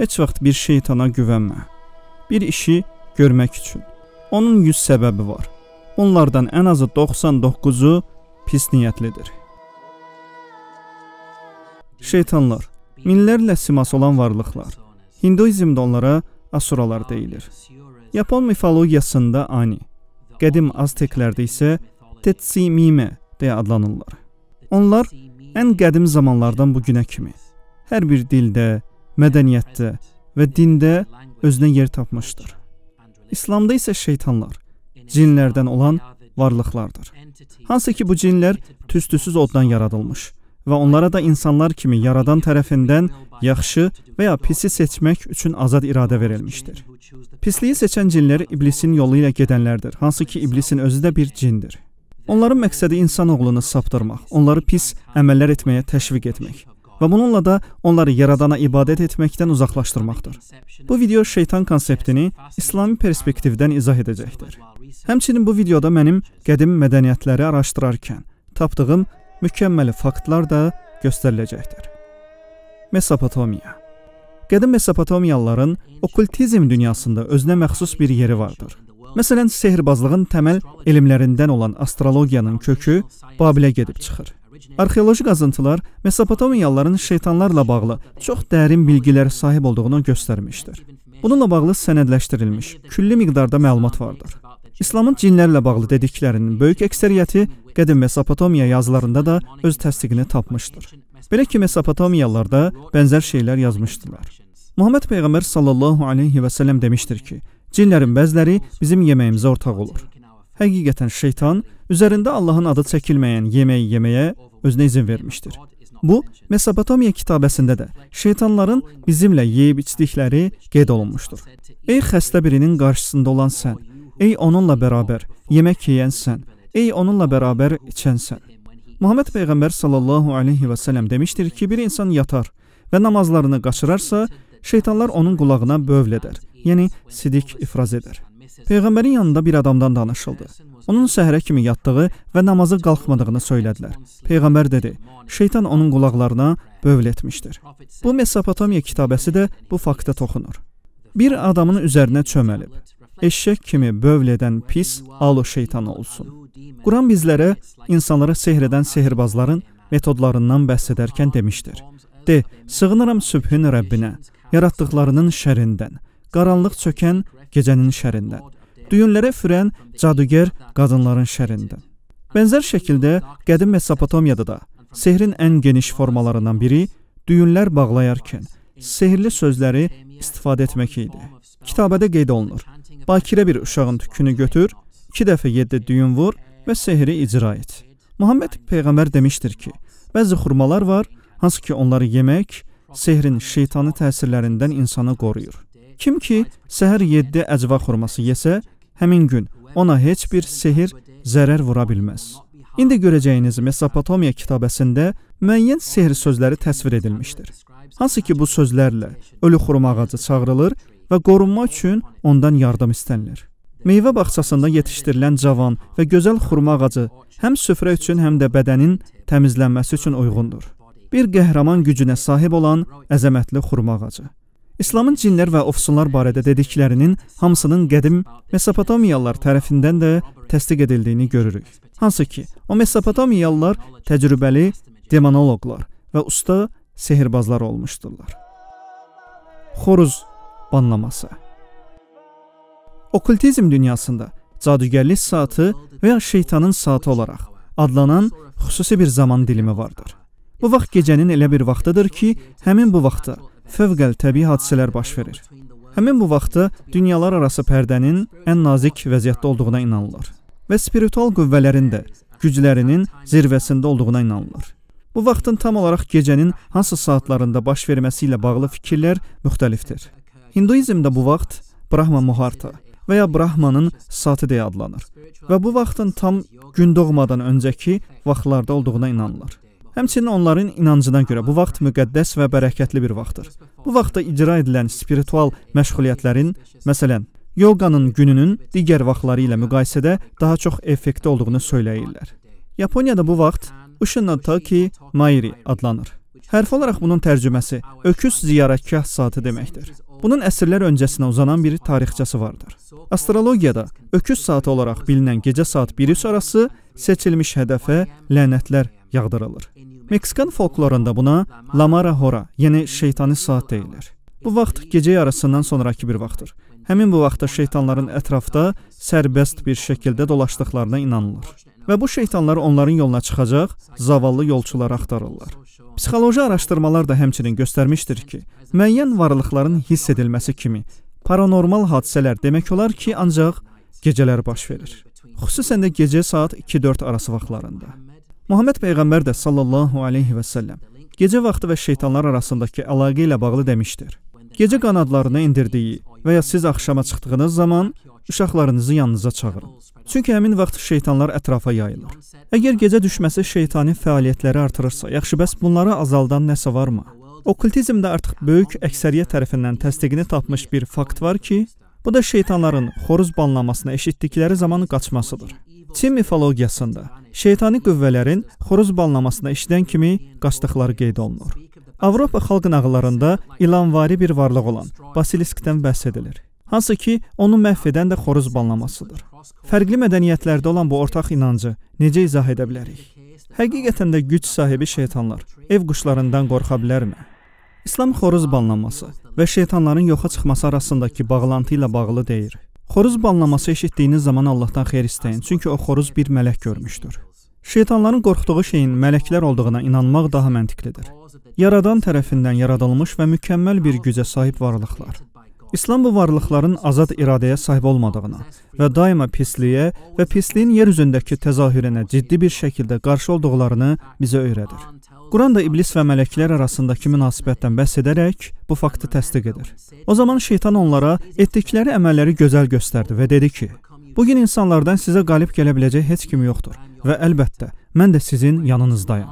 Heç vaxt bir şeytana güvənmə. Bir işi görmək üçün. Onun 100 səbəbi var. Bunlardan ən azı 99-u pis niyyətlidir. Şeytanlar minlərlə siması olan varlıqlar. Hinduizmdə onlara asuralar deyilir. Yapon mifologiyasında ani, qədim azteklərdə isə tetsimime deyə adlanırlar. Onlar ən qədim zamanlardan bu günə kimi hər bir dildə, mədəniyyətdə və dində özünə yer tapmışdır. İslamda isə şeytanlar, cinlərdən olan varlıqlardır. Hansı ki bu cinlər tüstüsüz oddan yaradılmış və onlara da insanlar kimi yaradan tərəfindən yaxşı və ya pisi seçmək üçün azad iradə verilmişdir. Pisliyi seçən cinlər iblisin yolu ilə gedənlərdir. Hansı ki iblisin özü də bir cindir. Onların məqsədi insan oğlunu saptırmaq, onları pis əməllər etməyə təşviq etmək və bununla da onları yaradana ibadət etməkdən uzaqlaşdırmaqdır. Bu video şeytan konseptini İslami perspektivdən izah edəcəkdir. Həmçinin bu videoda mənim qədim mədəniyyətləri araşdırarkən tapdığım mükəmməli faktlar da göstəriləcəkdir. Mesopotomiya Qədim Mesopotamiyalıların okultizm dünyasında özünə məxsus bir yeri vardır. Məsələn, sehirbazlığın təməl elmlərindən olan astrologiyanın kökü Babilə gedib çıxır. Arxeoloji qazıntılar Mesopotamiyalıların şeytanlarla bağlı çox dərin bilgilərə sahib olduğunu göstərmişdir. Bununla bağlı sənədləşdirilmiş külli miqdarda məlumat vardır. İslamın cinlərlə bağlı dediklərinin böyük əksəriyyəti qədim Mesopotamiya yazılarında da öz təsdiqini tapmışdır. Belə ki, Mesopotamiyalılar da bənzər şeylər yazmışdılar. Muhammed peyğəmbər sallallahu alayhi və sallam demişdir ki, cinlərin bəziləri bizim yeməyimizə ortaq olur. Həqiqətən şeytan üzərində Allahın adı çəkilməyən yeməyi yeməyə özünə izin vermişdir. Bu Mesopotamiya kitabəsində də şeytanların bizimlə yeyib içdikləri qeyd olunmuşdur. Ey xəstə birinin qarşısında olan sən, ey onunla bərabər yemək yeyən sən, ey onunla bərabər içən sən. Muhammed peyğəmbər sallallahu alayhi və sallam demişdir ki, bir insan yatar və namazlarını qaçırarsa, şeytanlar onun qulağına bövl edər, yəni sidik ifraz edər. Peyğəmbərin yanında bir adamdan danışıldı. Onun səhərə kimi yatdığı və namazı qalxmadığını söylədilər. Peyğəmbər dedi: "Şeytan onun qulaqlarına bövl etmişdir." Bu Mesopotamiya kitabəsi də bu faktə toxunur. Bir adamın üzərinə çöməlib eşşək kimi bövl edən pis alı şeytan olsun. Quran bizlərə insanları sehr edən sehrbazların metodlarından bəhs edərkən demişdir. De, sığınıram sübhün Rəbbinə, yaratdıqlarının şərindən, qaranlıq çökən gecənin şərindən. Düyünlərə fürən cadugar qadınların şərindən. Bənzər şəkildə qədim Mesopotamiyada da sehrin ən geniş formalarından biri düyünlər bağlayarkən sehrli sözləri istifadə etmək idi. Kitabədə qeyd olunur. Bakirə bir uşağın tükünü götür, 2 dəfə 7 düyün vur və sehri icra et. Muhammed peyğəmbər demişdir ki, bəzi xurmalar var, hansı ki onları yemək sehrin şeytanı təsirlərindən insanı qoruyur. Kim ki səhər 7 əcva xurması yesə, həmin gün ona heç bir sehir zərər vura bilməz. İndi görəcəyiniz Mesopotomiya kitabəsində müəyyən sehr sözləri təsvir edilmişdir. Hansı ki bu sözlərlə ölü xurma ağacı çağırılır və qorunma üçün ondan yardım istənilir. Meyvə bağçasında yetişdirilən cavan və gözəl xurma ağacı həm süfrə üçün, həm də bədənin təmizlənməsi üçün uyğundur. Bir qəhrəman gücünə sahib olan əzəmətli xurma ağacı. İslamın cinlər və ofsunlar barədə dediklərinin hamısının qədim Mesopotamiyalılar tərəfindən də təsdiq edildiyini görürük. Hansı ki, o Mesopotamiyalılar təcrübəli demonoloqlar və usta sehirbazlar olmuşdurlar. Xoruz banlaması. Okultizm dünyasında cadugərlik saatı və ya şeytanın saatı olaraq adlanan xüsusi bir zaman dilimi vardır. Bu vaxt gecənin elə bir vaxtıdır ki, həmin bu vaxtda fövqəltəbii hadisələr baş verir. Həmin bu vaxtı dünyalar arası pərdənin ən nazik vəziyyətdə olduğuna inanılır və spiritual qüvvələrin də güclərinin zirvəsində olduğuna inanılır. Bu vaxtın tam olaraq gecənin hansı saatlarında baş verməsi ilə bağlı fikirlər müxtəlifdir. Hinduizmdə bu vaxt Brahma Muharta və ya Brahmanın saatı deyə adlanır və bu vaxtın tam gün doğmadan öncəki vaxtlarda olduğuna inanılır. Həmçinin onların inancına görə bu vaxt müqəddəs və bərəkətli bir vaxtdır. Bu vaxtda icra edilən spiritual məşğuliyyətlərin, məsələn, yoqanın gününün digər vaxtları ilə müqayisədə daha çox effekti olduğunu söyləyirlər. Yaponiyada bu vaxt Ushinno Taki Mairi adlanır. Hərf olaraq bunun tərcüməsi öküz ziyarətgah saatı deməkdir. Bunun əsrlər öncəsinə uzanan bir tarixçəsi vardır. Astrologiyada öküz saatı olaraq bilinən gecə saat 1-3 arası seçilmiş hədəfə lənətlər yağdırılır. Meksikan folklorunda buna Lamara Hora, yəni şeytani saat deyilir. Bu vaxt gecə yarısından sonrakı bir vaxtdır. Həmin bu vaxtda şeytanların ətrafda sərbəst bir şəkildə dolaşdıqlarına inanılır və bu şeytanlar onların yoluna çıxacaq zavallı yolçuları axtarırlar. Psixoloji araşdırmalar da həmçinin göstərmişdir ki, müəyyən varlıqların hiss edilməsi kimi paranormal hadisələr demək olar ki, ancaq gecələr baş verir. Xüsusən də gecə saat 2-4 arası vaxtlarında. Muhammed peyğəmbər də sallallahu alayhi və sallam gecə vaxtı və şeytanlar arasındakı əlaqə ilə bağlı demişdir. Gecə qanadlarını endirdiyi və ya siz axşama çıxdığınız zaman uşaqlarınızı yanınıza çağırın. Çünki həmin vaxt şeytanlar ətrafa yayılır. Əgər gecə düşməsi şeytani fəaliyyətləri artırırsa, yaxşı bəs bunları azaldan nəsə varmı? Okkultizmdə artıq böyük əksəriyyət tərəfindən təsdiqini tapmış bir fakt var ki, bu da şeytanların xoruz banlamasını eşitdikləri zaman qaçmasıdır. Çin mifologiyasında şeytani qüvvələrin xoruz balnamasına işləyən kimi qaçdıqları qeyd olunur. Avropa xalq nağıllarında ilanvari bir varlıq olan basiliskdən bəhs edilir. Hansı ki, onu məhv edən də xoruz banlamasıdır. Fərqli mədəniyyətlərdə olan bu ortaq inancı necə izah edə bilərik? Həqiqətən də güc sahibi şeytanlar ev quşlarından qorxa bilərmi? İslam xoruz banlaması və şeytanların yoxa çıxması arasındakı bağlantı ilə bağlı deyir. Xoruz banlaması eşitdiyiniz zaman Allahdan xeyir istəyin, çünki o xoruz bir mələk görmüşdür. Şeytanların qorxduğu şeyin mələklər olduğuna inanmaq daha məntiqlidir. Yaradan tərəfindən yaradılmış və mükəmməl bir gücə sahib varlıqlar. İslam bu varlıqların azad iradəyə sahib olmadığına və daima pisliyə və pisliyin yer üzündəki təzahürünə ciddi bir şəkildə qarşı olduqlarını bizə öyrədir. Quran da iblis və mələklər arasındakı münasibətdən bəhs edərək bu faktı təsdiq edir. O zaman şeytan onlara etdikləri əməlləri gözəl göstərdi və dedi ki: "Bu gün insanlardan sizə qalib gələ biləcək heç kim yoxdur və əlbəttə mən də sizin yanınızdayam."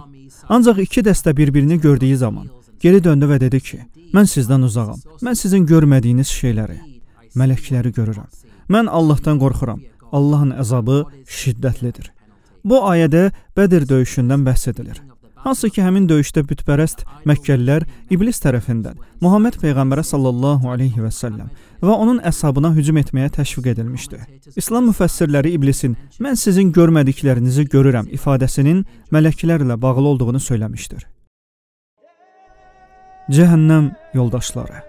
Ancaq iki dəstə bir-birini gördüyü zaman geri döndü və dedi ki: "Mən sizdən uzağam. Mən sizin görmədiyiniz şeyləri, mələkləri görürəm. Mən Allahdan qorxuram. Allahın əzabı şiddətlidir." Bu ayədə Bədir döyüşündən bəhs edilir. Hansı ki, həmin döyüşdə bütpərəst Məkkəllər iblis tərəfindən Muhammed peyğəmbərə sallallahu alayhi və sallam və onun əshabına hücum etməyə təşviq edilmişdi. İslam müfəssirləri iblisin "Mən sizin görmədiklərinizi görürəm" ifadəsinin mələklərlə bağlı olduğunu söyləmişdir. Cəhənnəm yoldaşları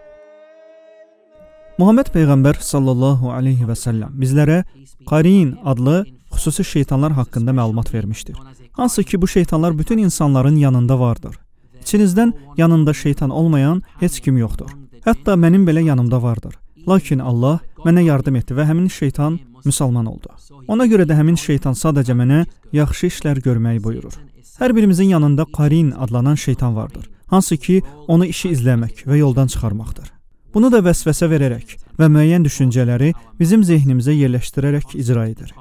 Muhammed peyğəmbər sallallahu alayhi və sallam bizlərə Qarin adlı xüsusi şeytanlar haqqında məlumat vermişdir. Hansı ki bu şeytanlar bütün insanların yanında vardır. İçinizdən yanında şeytan olmayan heç kim yoxdur. Hətta mənim belə yanımda vardır. Lakin Allah mənə yardım etdi və həmin şeytan müsəlman oldu. Ona görə də həmin şeytan sadəcə mənə yaxşı işlər görməyi buyurur. Hər birimizin yanında qarin adlanan şeytan vardır. Hansı ki, onu işi izləmək və yoldan çıxarmaqdır. Bunu da vəsvəsə verərək və müəyyən düşüncələri bizim zehnimizə yerləşdirərək icra edir.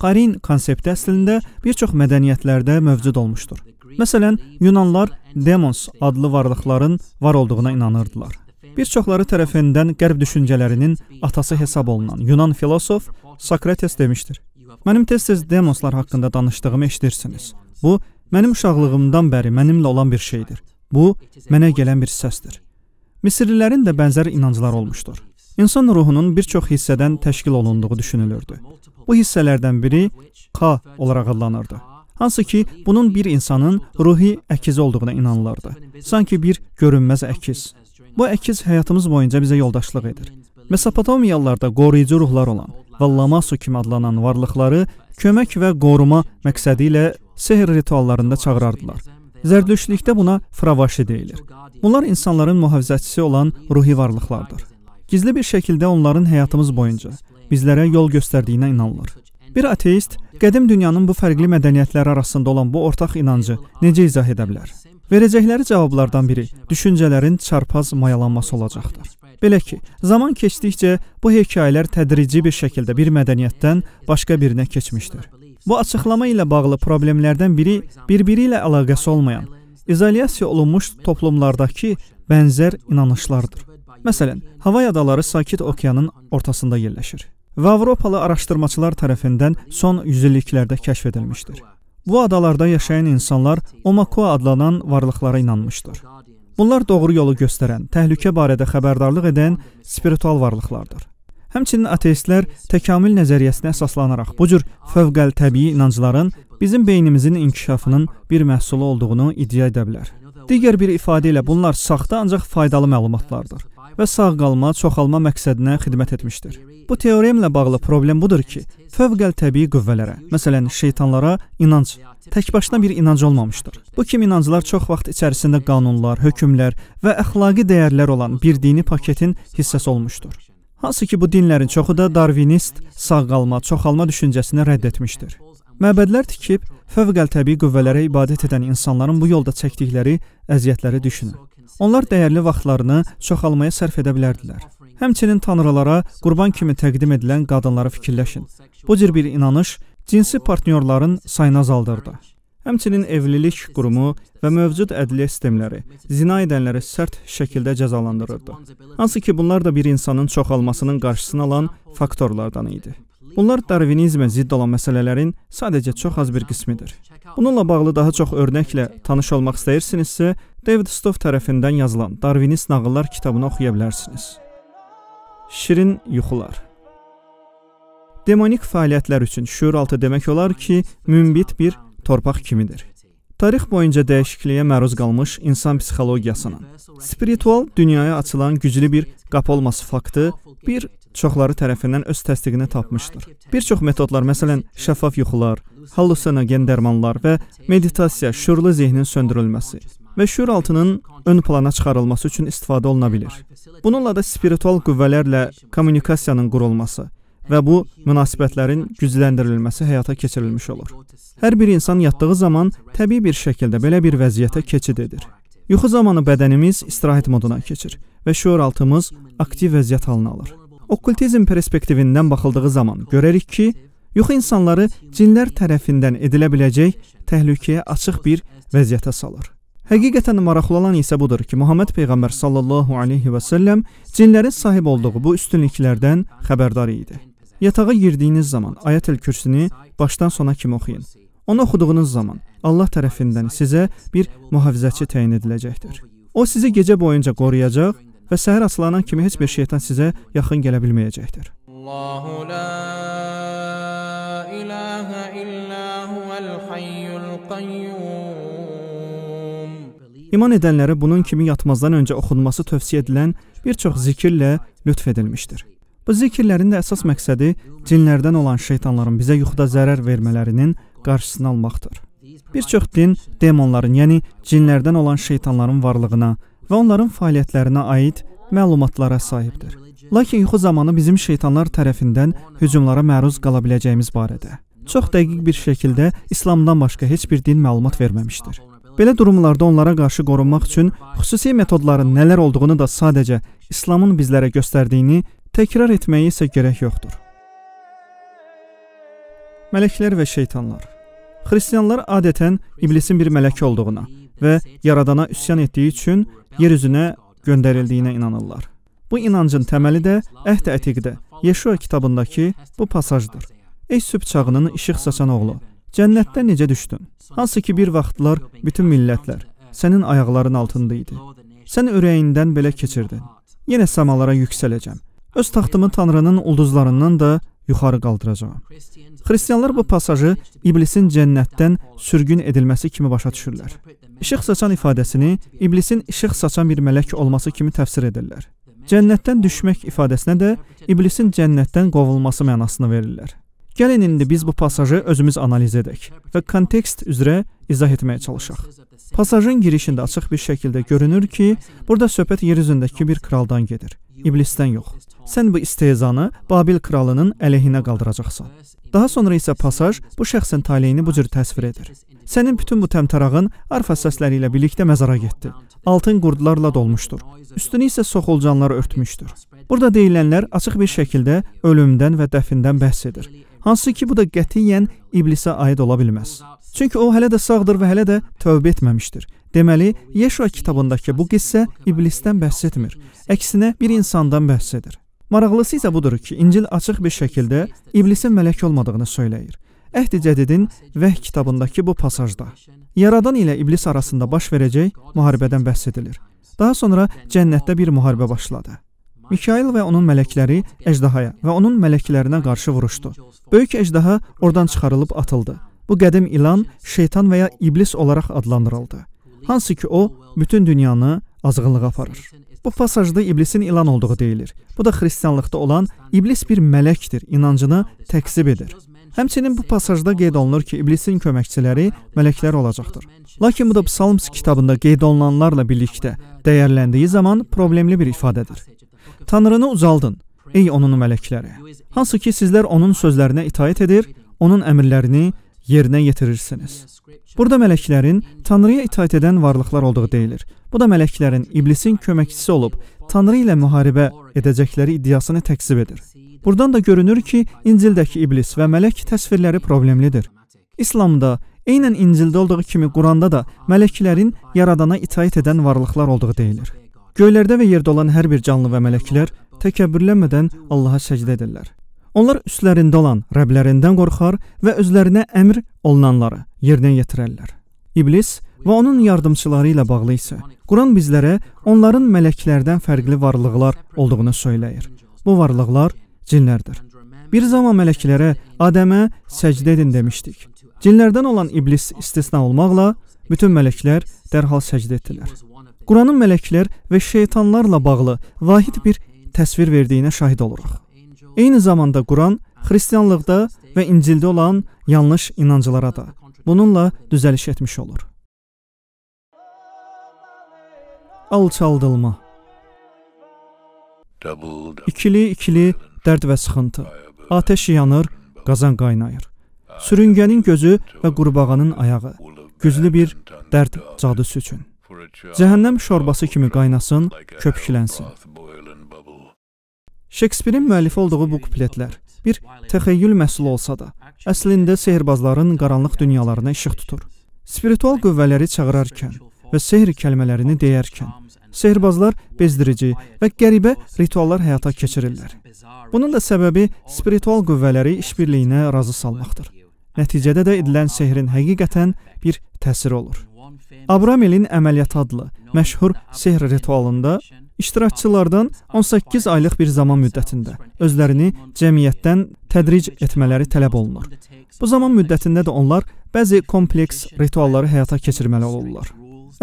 Qarin konsepti əslində bir çox mədəniyyətlərdə mövcud olmuşdur. Məsələn, Yunanlar demons adlı varlıqların var olduğuna inanırdılar. Bir çoxları tərəfindən qərb düşüncələrinin atası hesab olunan Yunan filosof Sokrates demişdir: "Mənim tez-tez demonslar haqqında danışdığımı eşidirsiniz. Bu mənim uşaqlığımdan bəri mənimlə olan bir şeydir. Bu mənə gələn bir səsdir." Misirlilərin də bənzər inancları olmuşdur. İnsan ruhunun bir çox hissədən təşkil olunduğu düşünülürdü. Bu hissələrdən biri Qa olaraq adlanırdı. Hansı ki, bunun bir insanın ruhi əkizi olduğuna inanılırdı. Sanki bir görünməz əkiz. Bu əkiz həyatımız boyunca bizə yoldaşlıq edir. Mesopotamiyalılarda qoruyucu ruhlar olan və Lamasu kimi adlanan varlıqları kömək və qoruma məqsədi ilə sehr rituallarında çağırardılar. Zərdüştlükdə buna fravaşi deyilir. Bunlar insanların mühafizəçisi olan ruhi varlıqlardır. Gizli bir şəkildə onların həyatımız boyunca bizlərə yol göstərdiyinə inanılır. Bir ateist qədim dünyanın bu fərqli mədəniyyətləri arasında olan bu ortaq inancı necə izah edə bilər? Verəcəkləri cavablardan biri düşüncələrin çarpaz mayalanması olacaqdır. Belə ki, zaman keçdikcə bu hekayələr tədrici bir şəkildə bir mədəniyyətdən başqa birinə keçmişdir. Bu açıqlama ilə bağlı problemlərdən biri bir-biri ilə əlaqəsi olmayan, izolyasiya olunmuş toplumlardakı bənzər inanışlardır. Məsələn, Havay adaları Sakit okeanın ortasında yerləşir və Avropalı araşdırmaçılar tərəfindən son yüzilliklərdə kəşf edilmişdir. Bu adalarda yaşayan insanlar Omakua adlanan varlıqlara inanmışdır. Bunlar doğru yolu göstərən, təhlükə barədə xəbərdarlıq edən spiritual varlıqlardır. Həmçinin ateistlər təkamül nəzəriyyəsinə əsaslanaraq bu cür fövqəltəbii inancların bizim beynimizin inkişafının bir məhsulu olduğunu iddia edə bilər. Digər bir ifadə ilə bunlar saxta ancaq faydalı məlumatlardır və sağ qalma, çoxalma məqsədinə xidmət etmişdir. Bu teoremlə bağlı problem budur ki, fövqəl təbii qüvvələrə, məsələn, şeytanlara inanc təkbaşına bir inanc olmamışdır. Bu kimi inanclar çox vaxt içərisində qanunlar, hökmlər və əxlaqi dəyərlər olan bir dini paketin hissəsi olmuşdur. Hansı ki, bu dinlərin çoxu da darvinist sağ qalma, çoxalma düşüncəsini rədd etmişdir. Məbədlər tikib fövqəl təbii qüvvələrə ibadət edən insanların bu yolda çəkdikləri əziyyətləri düşünün. Onlar dəyərli vaxtlarını çoxalmaya sərf edə bilərdilər. Həmçinin tanrılara qurban kimi təqdim edilən qadınları fikirləşin. Bu cür bir inanış cinsi partnyorların sayını azaldırdı. Həmçinin evlilik qurumu və mövcud ədliyyə sistemləri zina edənləri sərt şəkildə cəzalandırırdı. Hansı ki, bunlar da bir insanın çoxalmasının qarşısını alan faktorlardan idi. Bunlar darvinizmə zidd olan məsələlərin sadəcə çox az bir qismidir. Bununla bağlı daha çox örnəklə tanış olmaq istəyirsinizsə, David Stoff tərəfindən yazılan Darvinist nağıllar kitabını oxuya bilərsiniz. Şirin yuxular. Demonik fəaliyyətlər üçün şüuraltı demək olar ki, münbit bir torpaq kimidir. Tarix boyunca dəyişikliyə məruz qalmış insan psixologiyasının spiritual dünyaya açılan güclü bir qapı olması faktı bir çoxları tərəfindən öz təsdiqini tapmışdır. Bir çox metodlar, məsələn, şəffaf yuxular, hallusinogen dərmanlar və meditasiya şüurlu zehnin söndürülməsi və şüur altının ön plana çıxarılması üçün istifadə oluna bilir. Bununla da spiritual qüvvələrlə kommunikasiyanın qurulması və bu münasibətlərin gücləndirilməsi həyata keçirilmiş olur. Hər bir insan yatdığı zaman təbii bir şəkildə belə bir vəziyyətə keçid edir. Yuxu zamanı bədənimiz istirahət moduna keçir və şüuraltımız aktiv vəziyyət halına alır okkultizm perspektivindən baxıldığı zaman görərik ki, yox insanları cinlər tərəfindən edilə biləcək təhlükəyə açıq bir vəziyyətə salır. Həqiqətən maraqlı olan isə budur ki, Məhəmməd peyğəmbər sallallahu alayhi və sallam cinlərin sahib olduğu bu üstünlüklərdən xəbərdar idi. Yatağa girdiyiniz zaman Ayətül Kürsini başdan sona kimi oxuyun. Onu oxuduğunuz zaman Allah tərəfindən sizə bir mühafizəçi təyin ediləcəkdir. O sizi gecə boyunca qoruyacaq və səhər açılanan kimi heç bir şeytan sizə yaxın gələ bilməyəcəkdir. Allahu la ilaha illa huvel hayyul qayyum. İman edənlərə bunun kimi yatmazdan öncə oxunması tövsiyə edilən bir çox zikirlə lütf edilmişdir. Bu zikirlərin də əsas məqsədi cinlərdən olan şeytanların bizə yuxuda zərər vermələrinin qarşısını almaqdır. Bir çox din demonların, yəni cinlərdən olan şeytanların varlığına, və onların fəaliyyətlərinə aid məlumatlara sahibdir. Lakin yuxu zamanı bizim şeytanlar tərəfindən hücumlara məruz qala biləcəyimiz barədə çox dəqiq bir şəkildə İslamdan başqa heç bir din məlumat verməmişdir. Belə durumlarda onlara qarşı qorunmaq üçün xüsusi metodların nələr olduğunu da sadəcə İslamın bizlərə göstərdiyini təkrar etməyə isə gərək yoxdur. Mələklər və şeytanlar Xristianlar adətən iblisin bir mələk olduğuna, və yaradana üsyan etdiyi üçün yer üzünə göndərildiyinə inanırlar. Bu inancın təməli də Əhd Ətiqdə, Yeşua kitabındakı bu pasajdır. Ey sübh çağının işıq saçan oğlu, cənnətdə necə düşdün? Hansı ki bir vaxtlar bütün millətlər sənin ayaqlarının altında idi. Sən ürəyindən belə keçirdin. Yenə samalara yüksələcəm. Öz taxtımı Tanrının ulduzlarından da yuxarı qaldıracağam. Xristianlar bu pasajı iblisin cənnətdən sürgün edilməsi kimi başa düşürlər. İşıq saçan ifadəsini iblisin işıq saçan bir mələk olması kimi təfsir edirlər. Cənnətdən düşmək ifadəsinə də iblisin cənnətdən qovulması mənasını verirlər. Gəlin indi biz bu pasajı özümüz analiz edək və kontekst üzrə izah etməyə çalışaq. Pasajın girişində açıq bir şəkildə görünür ki, burada söhbət yer üzündəki bir kraldan gedir, iblisdən yox sən bu istehzanı Babil kralının əleyhinə qaldıracaqsan. Daha sonra isə pasaj bu şəxsin taleyini bu cür təsvir edir. Sənin bütün bu təmtarağın arfa səsləri ilə birlikdə məzara getdi. Altın qurdlarla dolmuşdur. Üstünü isə soxulcanlar örtmüşdür. Burada deyilənlər açıq bir şəkildə ölümdən və dəfindən bəhs edir. Hansı ki, bu da qətiyyən iblisə aid ola bilməz. Çünki o hələ də sağdır və hələ də tövbə etməmişdir. Deməli, Yeşua kitabındakı bu qissə iblisdən bəhs etmir. Əksinə bir insandan bəhs edir. Maraqlısı isə budur ki, İncil açıq bir şəkildə iblisin mələk olmadığını söyləyir. Əhd-i Cədidin Vəh kitabındakı bu pasajda Yaradan ilə iblis arasında baş verəcək müharibədən bəhs edilir. Daha sonra cənnətdə bir müharibə başladı. Mikail və onun mələkləri əjdahaya və onun mələklərinə qarşı vuruşdu. Böyük əjdaha oradan çıxarılıb atıldı. Bu qədim ilan şeytan və ya iblis olaraq adlandırıldı. Hansı ki o bütün dünyanı azğınlığa aparır. Bu pasajda iblisin ilan olduğu deyilir. Bu da xristianlıqda olan iblis bir mələkdir inancını təksib edir. Həmçinin bu pasajda qeyd olunur ki, iblisin köməkçiləri mələklər olacaqdır. Lakin bu da Psalms kitabında qeyd olunanlarla birlikdə dəyərləndiyi zaman problemli bir ifadədir. Tanrını ucaldın, ey onun mələkləri. Hansı ki sizlər onun sözlərinə itaat edir, onun əmrlərini yerinə yetirirsiniz. Burada mələklərin Tanrıya itaat edən varlıqlar olduğu deyilir. Bu da mələklərin iblisin köməkçisi olub Tanrı ilə müharibə edəcəkləri iddiasını təksib edir. Buradan da görünür ki, İncildəki iblis və mələk təsvirləri problemlidir. İslamda eynən İncildə olduğu kimi Quranda da mələklərin yaradana itaat edən varlıqlar olduğu deyilir. Göylərdə və yerdə olan hər bir canlı və mələklər təkəbbürlənmədən Allaha səcdə edirlər. Onlar üstlərində olan Rəblərindən qorxar və özlərinə əmr olunanları yerinə yetirərlər. İblis və onun yardımçıları ilə bağlı isə Quran bizlərə onların mələklərdən fərqli varlıqlar olduğunu söyləyir. Bu varlıqlar cinlərdir. Bir zaman mələklərə Adəmə səcdə edin demişdik. Cinlərdən olan iblis istisna olmaqla bütün mələklər dərhal səcdə etdilər. Quranın mələklər və şeytanlarla bağlı vahid bir təsvir verdiyinə şahid oluruq. Eyni zamanda Quran xristianlıqda və İncildə olan yanlış inanclara da bununla düzəliş etmiş olur. Alçaldılma İkili-ikili dərd və sıxıntı. Atəş yanır, qazan qaynayır. Sürüngənin gözü və qurbağanın ayağı. Güclü bir dərd cadısı üçün. Cəhənnəm şorbası kimi qaynasın, köpüklənsin. Şekspirin müəllifi olduğu bu kupletlər bir təxəyyül məhsulu olsa da, əslində sehrbazların qaranlıq dünyalarına işıq tutur. Spiritual qüvvələri çağırarkən və sehr kəlmələrini deyərkən, sehrbazlar bezdirici və qəribə rituallar həyata keçirirlər. Bunun da səbəbi spiritual qüvvələri işbirliyinə razı salmaqdır. Nəticədə də edilən sehrin həqiqətən bir təsiri olur. Abramelin əməliyyat adlı məşhur sehr ritualında iştirakçılardan 18 aylıq bir zaman müddətində özlərini cəmiyyətdən tədric etmələri tələb olunur. Bu zaman müddətində də onlar bəzi kompleks ritualları həyata keçirməli olurlar.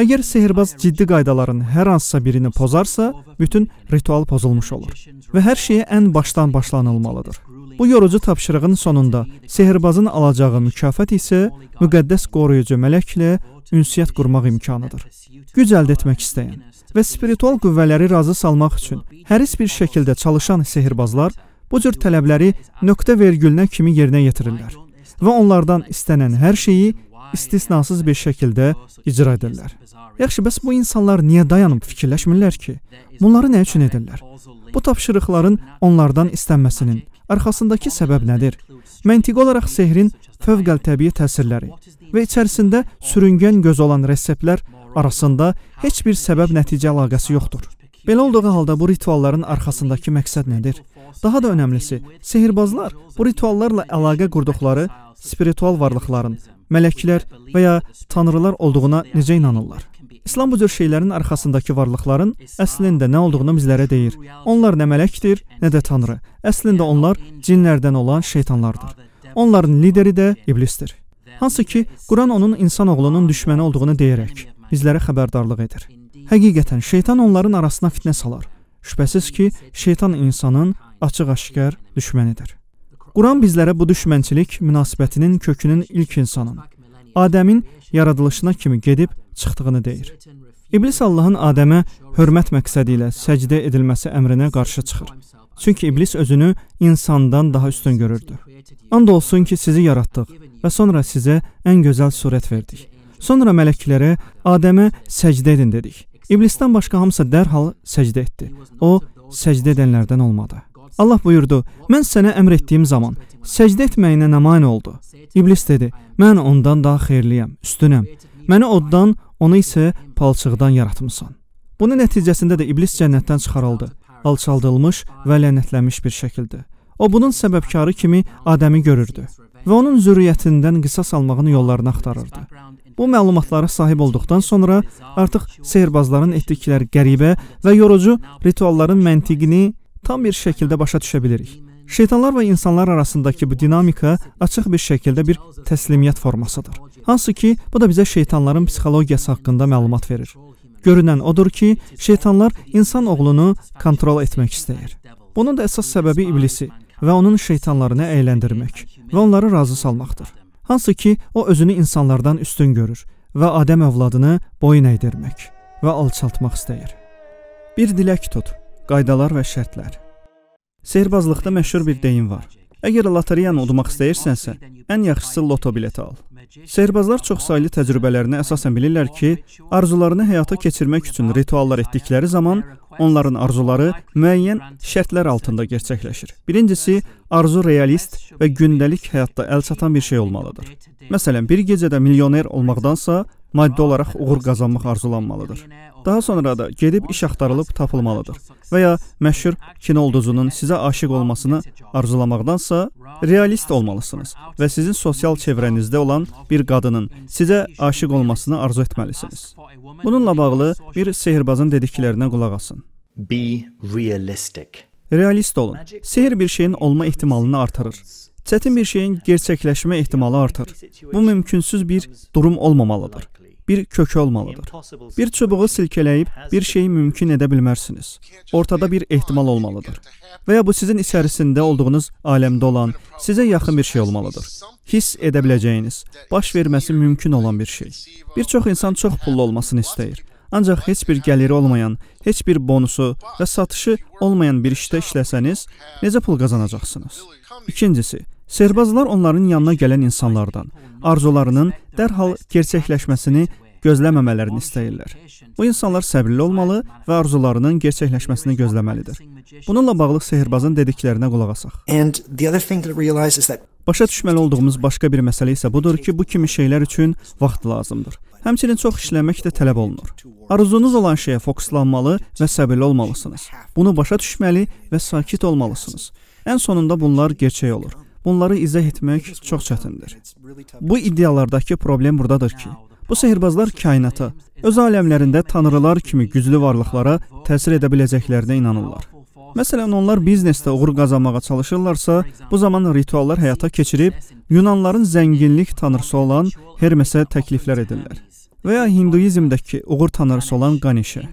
Əgər sehrbaz ciddi qaydaların hər hansısa birini pozarsa, bütün ritual pozulmuş olur və hər şeyə ən başdan başlanılmalıdır. Bu yorucu tapşırığın sonunda sehrbazın alacağı mükafat isə müqəddəs qoruyucu mələklə ünsiyyət qurmaq imkanıdır. Güc əldə etmək istəyən və spiritual qüvvələri razı salmaq üçün həris bir şəkildə çalışan sehirbazlar bu cür tələbləri nöqtə vergülünə kimi yerinə yetirirlər və onlardan istənən hər şeyi istisnasız bir şəkildə icra edirlər. Yaxşı, bəs bu insanlar niyə dayanıb fikirləşmirlər ki? Bunları nə üçün edirlər? Bu tapşırıqların onlardan istənməsinin arxasındakı səbəb nədir? Məntiqi olaraq sehrin fövqəltəbii təsirləri və içərisində sürüngən göz olan reseptlər arasında heç bir səbəb-nəticə əlaqəsi yoxdur. Belə olduğu halda bu ritualların arxasındakı məqsəd nədir? Daha da önəmlisi, sehirbazlar bu rituallarla əlaqə qurduqları spiritual varlıqların, mələklər və ya tanrılar olduğuna necə inanırlar? İslam bu cür şeylərin arxasındakı varlıqların əslində nə olduğunu bizlərə deyir. Onlar nə mələkdir, nə də tanrı. Əslində onlar cinlərdən olan şeytanlardır. Onların lideri də iblisdir. Hansı ki, Quran onun insan oğlunun düşməni olduğunu deyərək bizlərə xəbərdarlıq edir. Həqiqətən şeytan onların arasına fitnə salar. Şübhəsiz ki, şeytan insanın açıq-aşkar düşmənidir. Quran bizlərə bu düşmənçilik münasibətinin kökünün ilk insanın, Adəmin yaradılışına kimi gedib çıxdığını deyir. İblis Allahın Adəmə hörmət məqsədi ilə səcdə edilməsi əmrinə qarşı çıxır. Çünki iblis özünü insandan daha üstün görürdü. And olsun ki, sizi yaratdıq və sonra sizə ən gözəl surət verdik. Sonra mələklərə Adəmə səcdə edin dedik. İblisdən başqa hamısı dərhal səcdə etdi. O səcdə edənlərdən olmadı. Allah buyurdu: "Mən sənə əmr etdiyim zaman səcdə etməyinə nə mane oldu?" İblis dedi: "Mən ondan daha xeyirliyəm, üstünəm. Məni oddan, onu isə palçıqdan yaratmısan." Bunun nəticəsində də iblis cənnətdən çıxarıldı, alçaldılmış və lənətlənmiş bir şəkildə. O bunun səbəbkarı kimi Adəmi görürdü və onun zürriyyətindən qisas almağın yollarını axtarırdı. Bu məlumatlara sahib olduqdan sonra artıq sehrbazların etdikləri qəribə və yorucu ritualların məntiqini tam bir şəkildə başa düşə bilərik. Şeytanlar və insanlar arasındakı bu dinamika açıq bir şəkildə bir təslimiyyət formasıdır. Hansı ki, bu da bizə şeytanların psixologiyası haqqında məlumat verir. Görünən odur ki, şeytanlar insan oğlunu kontrol etmək istəyir. Bunun da əsas səbəbi iblisi və onun şeytanlarını əyləndirmək və onları razı salmaqdır. Hansı ki, o özünü insanlardan üstün görür və Adəm övladını boyun əydirmək və alçaltmaq istəyir. Bir dilək tut. Qaydalar və şərtlər. Sehrbazlıqda məşhur bir deyim var. Əgər loteriyanı udmaq istəyirsənsə, ən yaxşısı loto bileti al. Sehrbazlar çoxsaylı təcrübələrinə əsasən bilirlər ki, arzularını həyata keçirmək üçün rituallar etdikləri zaman onların arzuları müəyyən şərtlər altında gerçəkləşir. Birincisi, arzu realist və gündəlik həyatda əl çatan bir şey olmalıdır. Məsələn, bir gecədə milyoner olmaqdansa, maddi olaraq uğur qazanmaq arzulanmalıdır. Daha sonra da gedib iş axtarılıb tapılmalıdır və ya məşhur kino ulduzunun sizə aşiq olmasını arzulamaqdansa realist olmalısınız və sizin sosial çevrənizdə olan bir qadının sizə aşiq olmasını arzu etməlisiniz. Bununla bağlı bir sehrbazın dediklərinə qulaq asın. Be realistic. Realist olun. Sehr bir şeyin olma ehtimalını artırır. Çətin bir şeyin gerçəkləşmə ehtimalı artır. Bu mümkünsüz bir durum olmamalıdır bir kökü olmalıdır. Bir çubuğu silkələyib bir şeyi mümkün edə bilmərsiniz. Ortada bir ehtimal olmalıdır. Və ya bu sizin içərisində olduğunuz aləmdə olan, sizə yaxın bir şey olmalıdır. Hiss edə biləcəyiniz, baş verməsi mümkün olan bir şey. Bir çox insan çox pullu olmasını istəyir. Ancaq heç bir gəliri olmayan, heç bir bonusu və satışı olmayan bir işdə işləsəniz, necə pul qazanacaqsınız? İkincisi, Serbazlar onların yanına gələn insanlardan arzularının dərhal gerçəkləşməsini gözləməmələrini istəyirlər. Bu insanlar səbirli olmalı və arzularının gerçəkləşməsini gözləməlidir. Bununla bağlı sehrbazın dediklərinə qulaq asaq. And the other thing to realize is that Başa düşməli olduğumuz başqa bir məsələ isə budur ki, bu kimi şeylər üçün vaxt lazımdır. Həmçinin çox işləmək də tələb olunur. Arzunuz olan şeyə fokuslanmalı və səbirli olmalısınız. Bunu başa düşməli və sakit olmalısınız. Ən sonunda bunlar gerçək olur. Bunları izah etmək çox çətindir. Bu iddialardakı problem burdadır ki, bu sehirbazlar kainata, öz aləmlərində tanrılar kimi güclü varlıqlara təsir edə biləcəklərinə inanırlar. Məsələn, onlar biznesdə uğur qazanmağa çalışırlarsa, bu zaman rituallar həyata keçirib Yunanların zənginlik tanrısı olan Hermesə təkliflər edirlər və ya hinduizmdəki uğur tanrısı olan Ganeşə.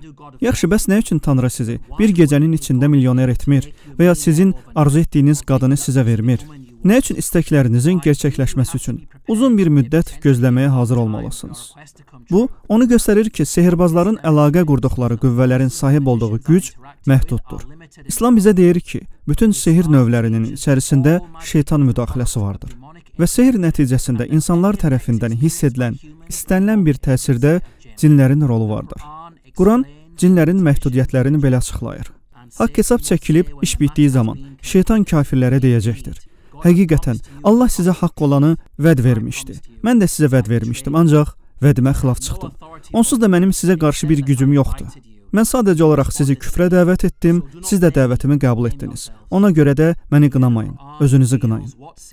Yaxşı, bəs nə üçün tanrı sizi bir gecənin içində milyoner etmir və ya sizin arzu etdiyiniz qadını sizə vermir? Nə üçün istəklərinizin gerçəkləşməsi üçün uzun bir müddət gözləməyə hazır olmalısınız? Bu, onu göstərir ki, sehirbazların əlaqə qurduqları qüvvələrin sahib olduğu güc məhduddur. İslam bizə deyir ki, bütün sehir növlərinin içərisində şeytan müdaxiləsi vardır. Və sehir nəticəsində insanlar tərəfindən hiss edilən, istənilən bir təsirdə cinlərin rolu vardır. Quran cinlərin məhdudiyyətlərini belə açıqlayır. Haqq hesab çəkilib iş bitdiyi zaman şeytan kafirlərə deyəcəkdir: Həqiqətən Allah sizə haqq olanı vəd vermişdi. Mən də sizə vəd vermişdim, ancaq vədimə xilaf çıxdım. Onsuz da mənim sizə qarşı bir gücüm yoxdur. Mən sadəcə olaraq sizi küfrə dəvət etdim, siz də dəvətimi qəbul etdiniz. Ona görə də məni qınamayın, özünüzü qınayın.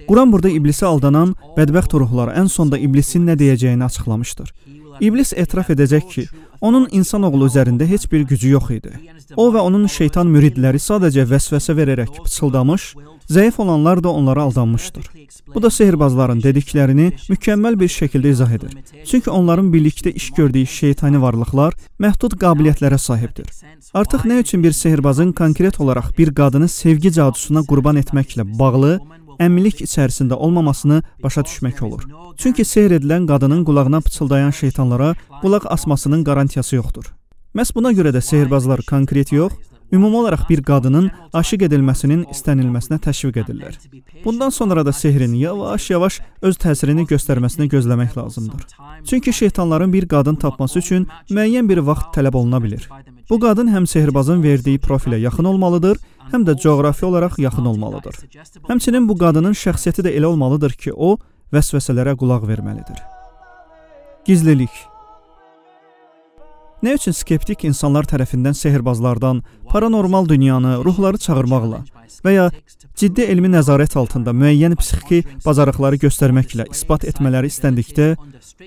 Quran burada iblisə aldanan bədbəxt ruhlara ən sonda iblisin nə deyəcəyini açıqlamışdır. İblis etiraf edəcək ki, onun insanoğlu üzərində heç bir gücü yox idi. O və onun şeytan müridləri sadəcə vəsvəsə verərək pıçıldamış, zəif olanlar da onlara aldanmışdır. Bu da sehrbazların dediklərini mükəmməl bir şəkildə izah edir. Çünki onların birlikdə iş gördüyü şeytani varlıqlar məhdud qabiliyyətlərə sahibdir. Artıq nə üçün bir sehrbazın konkret olaraq bir qadını sevgi cadusuna qurban etməklə bağlı əminlik içərisində olmamasını başa düşmək olur. Çünki sehr edilən qadının qulağına pıçıldayan şeytanlara qulaq asmasının garantiyası yoxdur. Məs buna görə də sehrbazlar konkret yox, ümumi olaraq bir qadının aşiq edilməsinin istənilməsinə təşviq edirlər. Bundan sonra da sehrin yavaş-yavaş öz təsirini göstərməsini gözləmək lazımdır. Çünki şeytanların bir qadın tapması üçün müəyyən bir vaxt tələb oluna bilər. Bu qadın həm sehrbazın verdiyi profilə yaxın olmalıdır, həm də coğrafi olaraq yaxın olmalıdır. Həmçinin bu qadının şəxsiyyəti də elə olmalıdır ki, o vəsvəsələrə qulaq verməlidir. Gizlilik Nə üçün skeptik insanlar tərəfindən sehirbazlardan, paranormal dünyanı, ruhları çağırmaqla və ya ciddi elmi nəzarət altında müəyyən psixiki bacarıqları göstərməklə isbat etmələri istəndikdə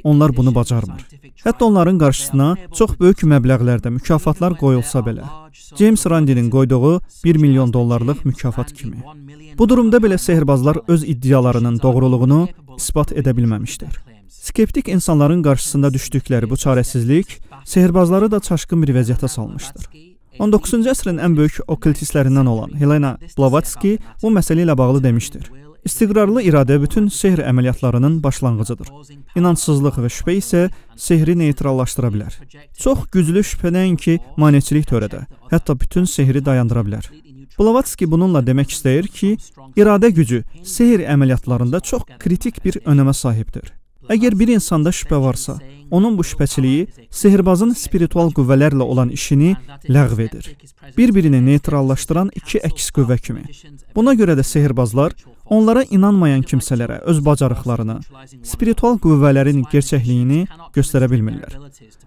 onlar bunu bacarmır. Hətta onların qarşısına çox böyük məbləğlərdə mükafatlar qoyulsa belə, James Randi-nin qoyduğu 1 milyon dollarlıq mükafat kimi. Bu durumda belə sehirbazlar öz iddialarının doğruluğunu isbat edə bilməmişdir. Skeptik insanların qarşısında düşdükləri bu çarəsizlik sehirbazları da çaşqın bir vəziyyətə salmışdır. 19-cu əsrin ən böyük okkultistlərindən olan Helena Blavatsky bu məsələ ilə bağlı demişdir. İstiqrarlı iradə bütün sehr əməliyyatlarının başlanğıcıdır. İnancsızlıq və şübhə isə sehri neytrallaşdıra bilər. Çox güclü şübhə nəinki maneçilik törədə, hətta bütün sehri dayandıra bilər. Blavatsky bununla demək istəyir ki, iradə gücü sehr əməliyyatlarında çox kritik bir önəmə sahibdir. Əgər bir insanda şübhə varsa, onun bu şübhəçiliyi sehrbazın spiritual qüvvələrlə olan işini ləğv edir. Bir-birini neytrallaşdıran iki əks qüvvə kimi. Buna görə də sehrbazlar onlara inanmayan kimsələrə öz bacarıqlarını, spiritual qüvvələrin gerçəkliyini göstərə bilmirlər.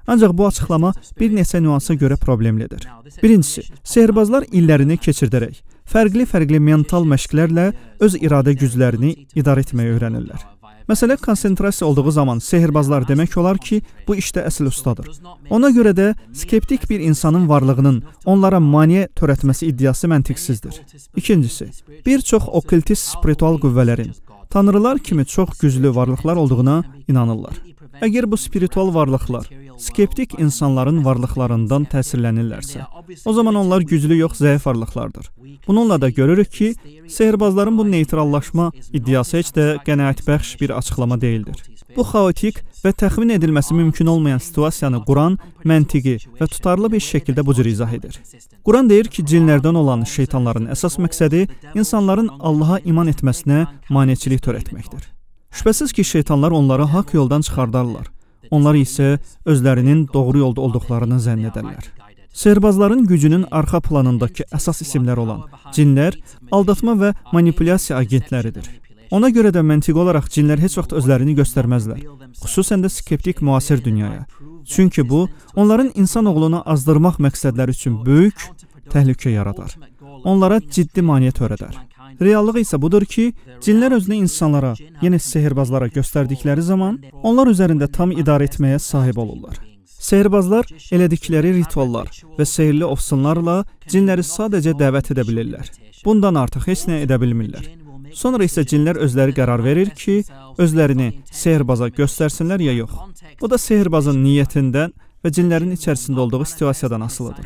Ancaq bu açıqlama bir neçə nüansa görə problemlidir. Birincisi, sehrbazlar illərini keçirdərək fərqli-fərqli mental məşqlərlə öz iradə güclərini idarə etməyi öyrənirlər. Məsələ konsentrasiya olduğu zaman sehirbazlar demək olar ki, bu işdə əsl ustadır. Ona görə də skeptik bir insanın varlığının onlara maneə törətməsi iddiası məntiqsizdir. İkincisi, bir çox okkultist spiritual qüvvələrin tanrılar kimi çox güclü varlıqlar olduğuna inanırlar. Əgər bu spiritual varlıqlar skeptik insanların varlıqlarından təsirlənirlərsə, o zaman onlar güclü yox, zəif varlıqlardır. Bununla da görürük ki, sehrbazların bu neytrallaşma iddiası heç də qənaətbəxş bir açıqlama deyildir. Bu xaotik və təxmin edilməsi mümkün olmayan situasiyanı Quran məntiqi və tutarlı bir şəkildə bu cür izah edir. Quran deyir ki, cinlərdən olan şeytanların əsas məqsədi insanların Allaha iman etməsinə maneçilik törətməkdir. Şübhəsiz ki, şeytanlar onları haqq yoldan çıxardarlar. Onlar isə özlərinin doğru yolda olduqlarını zənn edərlər. Sehrbazların gücünün arxa planındakı əsas isimlər olan cinlər aldatma və manipulyasiya agentləridir. Ona görə də məntiqi olaraq cinlər heç vaxt özlərini göstərməzlər, xüsusən də skeptik müasir dünyaya. Çünki bu onların insan oğlunu azdırmaq məqsədləri üçün böyük təhlükə yaradar. Onlara ciddi maneə törədər. Reallıq isə budur ki, cinlər özünü insanlara, yəni sehrbazlara göstərdikləri zaman onlar üzərində tam idarə etməyə sahib olurlar. Sehrbazlar elədikləri rituallar və sehrli ofsunlarla cinləri sadəcə dəvət edə bilirlər. Bundan artıq heç nə edə bilmirlər. Sonra isə cinlər özləri qərar verir ki, özlərini sehrbaza göstərsinlər ya yox. Bu da sehrbazın niyyətindən və cinlərin içərisində olduğu situasiyadan asılıdır.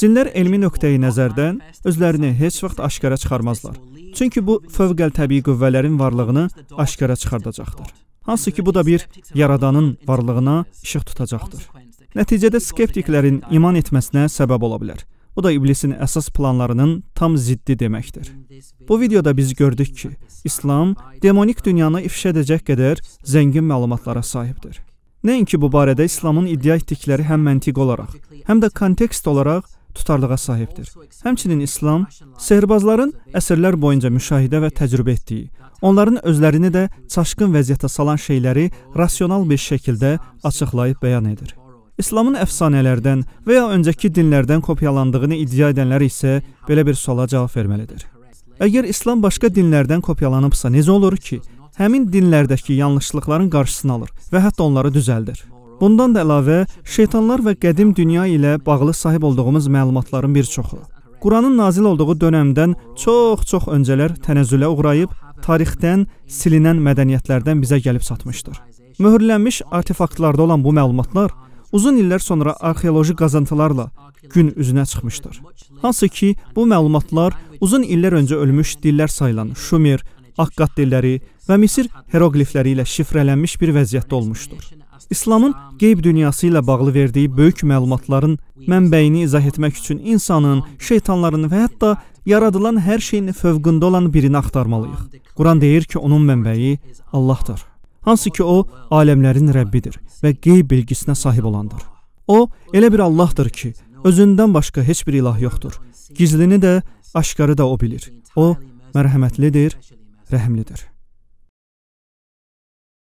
Cinlər elmi nöqteyi nəzərdən özlərini heç vaxt aşkara çıxarmazlar. Çünki bu fövqəltəbii qüvvələrin varlığını aşkara çıxardacaqdır. Hansı ki bu da bir yaradanın varlığına işıq tutacaqdır. Nəticədə skeptiklərin iman etməsinə səbəb ola bilər. Bu da iblisin əsas planlarının tam ziddi deməkdir. Bu videoda biz gördük ki, İslam demonik dünyanı ifşa edəcək qədər zəngin məlumatlara sahibdir. Nəinki bu barədə İslamın iddia etdikləri həm məntiq olaraq, həm də kontekst olaraq tutarlığa sahibdir. Həmçinin İslam sehrbazların əsrlər boyunca müşahidə və təcrübə etdiyi, onların özlərini də çaşqın vəziyyətə salan şeyləri rasional bir şəkildə açıqlayıb bəyan edir. İslamın əfsanələrdən və ya öncəki dinlərdən kopyalandığını iddia edənlər isə belə bir suala cavab verməlidir. Əgər İslam başqa dinlərdən kopyalanıbsa, necə olur ki, həmin dinlərdəki yanlışlıqların qarşısını alır və hətta onları düzəldir. Bundan da əlavə, şeytanlar və qədim dünya ilə bağlı sahib olduğumuz məlumatların bir çoxu Quranın nazil olduğu dönəmdən çox-çox öncələr tənəzzülə uğrayıb tarixdən silinən mədəniyyətlərdən bizə gəlib çatmışdır. Möhürlənmiş artefaktlarda olan bu məlumatlar uzun illər sonra arxeoloji qazıntılarla gün üzünə çıxmışdır. Hansı ki, bu məlumatlar uzun illər öncə ölmüş dillər sayılan Şumer, Akkad dilləri, və Misir heroqlifləri ilə şifrələnmiş bir vəziyyətdə olmuşdur. İslamın qeyb dünyası ilə bağlı verdiyi böyük məlumatların mənbəyini izah etmək üçün insanın, şeytanların və hətta yaradılan hər şeyin fövqündə olan birini axtarmalıyıq. Quran deyir ki, onun mənbəyi Allahdır. Hansı ki o aləmlərin Rəbbidir və qeyb bilgisinə sahib olandır. O elə bir Allahdır ki, özündən başqa heç bir ilah yoxdur. Gizlini də, aşkarı da o bilir. O mərhəmətlidir, rəhimlidir.